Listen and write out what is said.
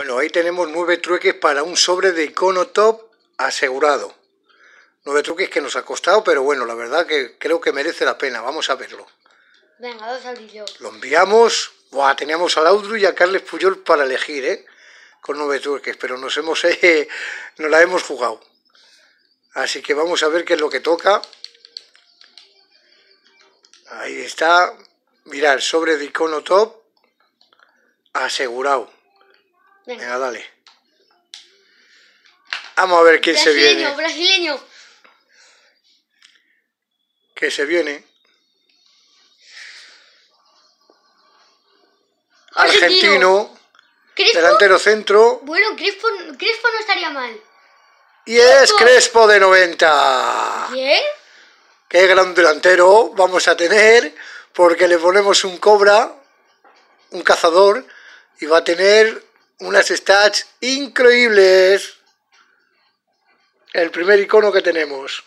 Bueno, ahí tenemos nueve trueques para un sobre de icono top asegurado. Nueve truques que nos ha costado, pero bueno, la verdad que creo que merece la pena. Vamos a verlo. Venga, dos Lo enviamos. Buah, teníamos a Laudru y a Carles Puyol para elegir, ¿eh? Con nueve trueques, pero nos hemos, eh, la hemos jugado. Así que vamos a ver qué es lo que toca. Ahí está. Mirad, sobre de icono top asegurado. Venga, dale. Vamos a ver quién se viene. Brasileño, Que se viene. Argentino. Delantero centro. Bueno, Crespo, no estaría mal. Y es Crespo de 90. ¿Qué? Qué gran delantero vamos a tener, porque le ponemos un cobra, un cazador, y va a tener unas stats increíbles. El primer icono que tenemos.